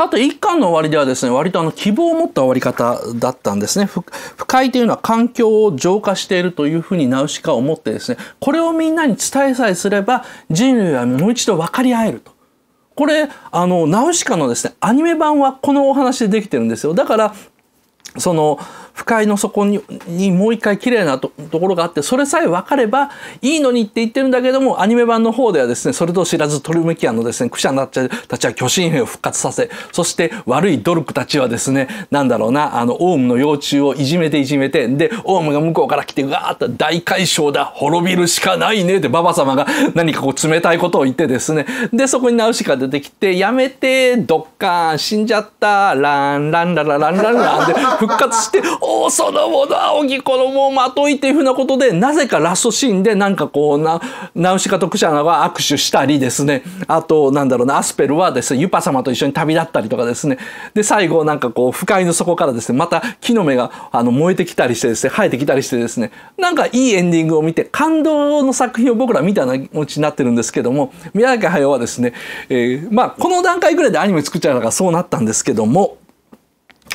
さて、一巻の終わりではですね、割とあの希望を持った終わり方だったんですね。不快というのは環境を浄化しているというふうにナウシカを思ってですね、これをみんなに伝えさえすれば人類はもう一度分かり合えると。これ、あの、ナウシカのですね、アニメ版はこのお話でできてるんですよ。だから、その不快の底ににもう一回綺麗なところがあってそれさえ分かればいいのにって言ってるんだけどもアニメ版の方ではですねそれと知らずトュメキアのですねクシャナたちは巨神兵を復活させそして悪いドルクたちはですねなんだろうなあのオウムの幼虫をいじめていじめてでオウムが向こうから来てうわーっと大解消だ滅びるしかないねってババ様が何かこう冷たいことを言ってですねでそこにナウシカ出てきてやめてドッカーン死んじゃったランランララランランランで復活しておおそのもの青木衣をまといっていうふうなことでなぜかラストシーンでなんかこうなナウシカとクシャナは握手したりですねあとなんだろうなアスペルはですねユパ様と一緒に旅立ったりとかですねで最後なんかこう不快の底からですねまた木の芽があの燃えてきたりしてですね生えてきたりしてですねなんかいいエンディングを見て感動の作品を僕ら見たな気持ちになってるんですけども宮崎駿はですね、えー、まあこの段階ぐらいでアニメ作っちゃうかそうなったんですけども。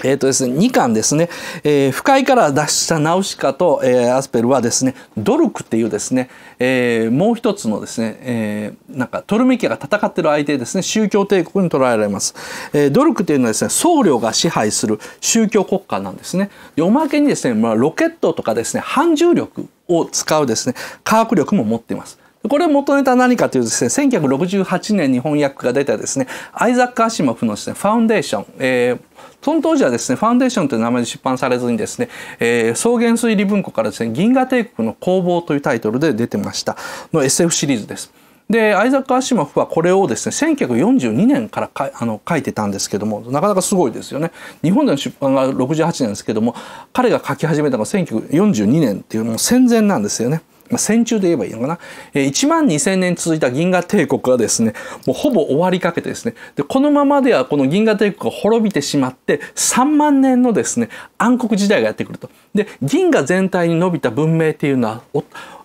えーとですね、2巻ですね、えー、不快から脱したナウシカと、えー、アスペルはですねドルクっていうですね、えー、もう一つのですね、えー、なんかトルメキアが戦ってる相手ですね宗教帝国に捉えられます、えー、ドルクというのはですね僧侶が支配する宗教国家なんですねでおまけにですね、まあ、ロケットとかですね反重力を使うですね科学力も持っていますこれ元ネタ何かというとですね、1968年に翻訳が出たですね、アイザック・アシモフのですね、ファウンデーション、えーその当時はですね、ファンデーションという名前で出版されずにですね、えー、草原推理文庫からですね、銀河帝国の工房というタイトルで出てました、の SF シリーズです。で、アイザック・アシモフはこれをですね、1942年からかあの書いてたんですけども、なかなかすごいですよね。日本での出版が68年ですけども、彼が書き始めたのが1942年っていう、のも戦前なんですよね。ま戦中で言えばいいのかな、え1万2000年続いた銀河帝国がですねもうほぼ終わりかけてですねでこのままではこの銀河帝国が滅びてしまって3万年のですね暗黒時代がやってくると。で銀河全体に伸びた文明っていうのは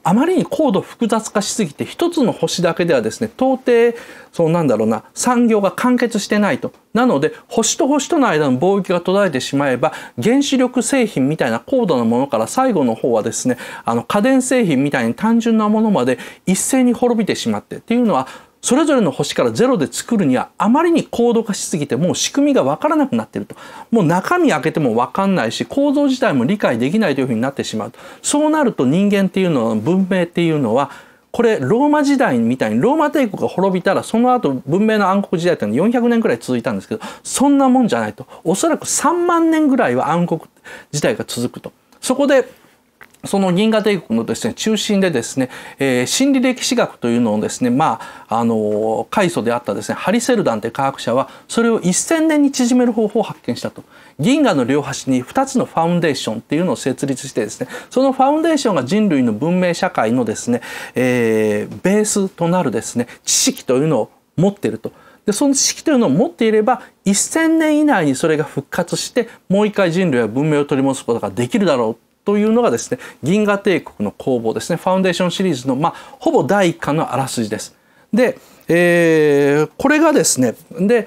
あまりに高度複雑化しすぎて一つの星だけではですね到底そうなんだろうな産業が完結してないと。なので星と星との間の貿易が途絶えてしまえば原子力製品みたいな高度なものから最後の方はですねあの家電製品みたいに単純なものまで一斉に滅びてしまってっていうのはそれぞれの星からゼロで作るにはあまりに高度化しすぎてもう仕組みが分からなくなってるともう中身開けても分かんないし構造自体も理解できないというふうになってしまうそうなると人間っていうのは文明っていうのはこれローマ時代みたいにローマ帝国が滅びたらその後文明の暗黒時代っていうのは400年くらい続いたんですけどそんなもんじゃないとおそらく3万年ぐらいは暗黒時代が続くと。そこでその銀河帝国のですね中心でですね、えー、心理歴史学というのをですねまああの開祖であったですねハリセルダンという科学者はそれを1,000年に縮める方法を発見したと銀河の両端に2つのファウンデーションっていうのを設立してですねそのファウンデーションが人類の文明社会のですね、えー、ベースとなるですね知識というのを持っていると。でその知識というのを持っていれば1,000年以内にそれが復活してもう一回人類は文明を取り戻すことができるだろうというのがですね銀河帝国の攻防ですねファウンデーションシリーズの、まあ、ほぼ第1巻のあらすじです。で、えー、これがですねで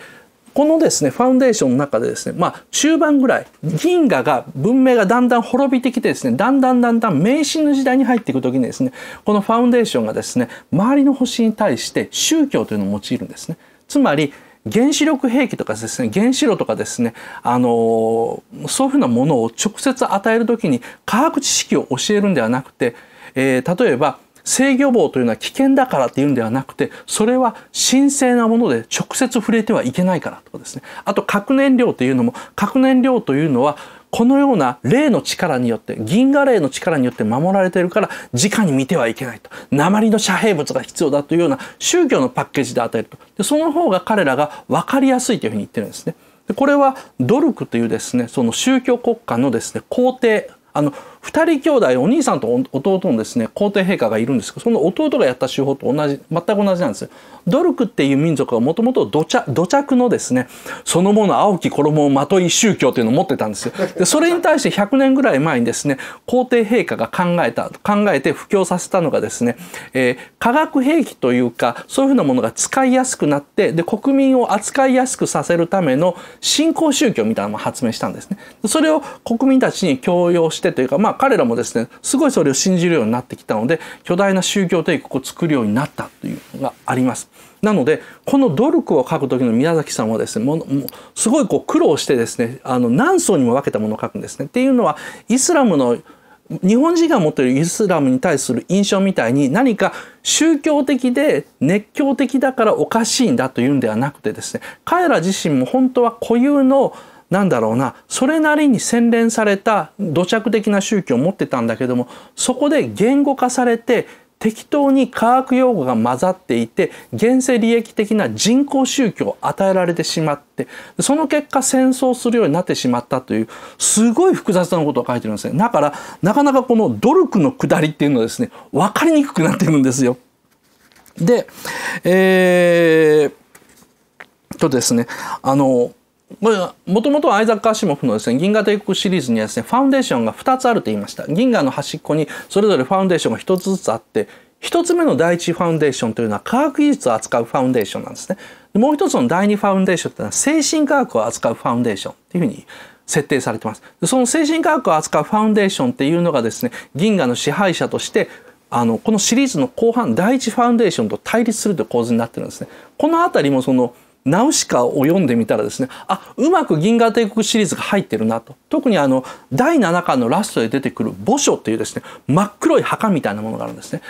このですねファウンデーションの中でですねまあ中盤ぐらい銀河が文明がだんだん滅びてきてですねだんだんだんだん迷信の時代に入っていく時にですねこのファウンデーションがですね周りの星に対して宗教というのを用いるんですね。つまり原子力兵器とかですね原子炉とかですねあのそういうふうなものを直接与える時に科学知識を教えるんではなくて、えー、例えば制御棒というのは危険だからっていうんではなくてそれは神聖なもので直接触れてはいけないからとかですねあと核燃料というのも核燃料というのはこのような霊の力によって、銀河霊の力によって守られているから、直に見てはいけないと。鉛の遮蔽物が必要だというような宗教のパッケージで与えると。でその方が彼らが分かりやすいというふうに言ってるんですね。でこれはドルクというですね、その宗教国家のですね、皇帝、あの、2人兄弟お兄さんと弟のですね皇帝陛下がいるんですけどその弟がやった手法と同じ全く同じなんですドルクっていう民族はもともと土着のですねそのもの青き衣をまとい宗教というのを持ってたんですよ でそれに対して100年ぐらい前にですね皇帝陛下が考えた考えて布教させたのがですね、えー、化学兵器というかそういうふうなものが使いやすくなってで国民を扱いやすくさせるための新興宗教みたいなのも発明したんですねそれを国民たちに強要してというかまあ彼らもですねすごいそれを信じるようになってきたので巨大な宗教帝国を作るようになったというのがあります。なのでこの努力を書く時の宮崎さんはですねものもすごいこう苦労してですねあの何層にも分けたものを書くんですね。っていうのはイスラムの日本人が持っているイスラムに対する印象みたいに何か宗教的で熱狂的だからおかしいんだというんではなくてですね彼ら自身も本当は固有のなんだろうな、それなりに洗練された土着的な宗教を持ってたんだけども、そこで言語化されて、適当に科学用語が混ざっていて現世利益的な人工宗教を与えられてしまってその結果戦争するようになってしまったというすごい複雑なことを書いてるんですねだからなかなかこの努力の下りっていうのはですね分かりにくくなってるんですよ。でえー、とですねあのもともとアイザック・アシモフのですね、銀河帝国シリーズにはですね、ファウンデーションが2つあると言いました。銀河の端っこにそれぞれファウンデーションが1つずつあって、1つ目の第1ファウンデーションというのは科学技術を扱うファウンデーションなんですね。もう1つの第2ファウンデーションというのは精神科学を扱うファウンデーションというふうに設定されてます。その精神科学を扱うファウンデーションっていうのがですね、銀河の支配者としてあのこのシリーズの後半第1ファウンデーションと対立するという構図になってるんですね。この辺りもそのナウシカを読んでみたらですねあうまく銀河帝国シリーズが入ってるなと特にあの第7巻のラストで出てくる墓所というですね真っ黒い墓みたいなものがあるんですね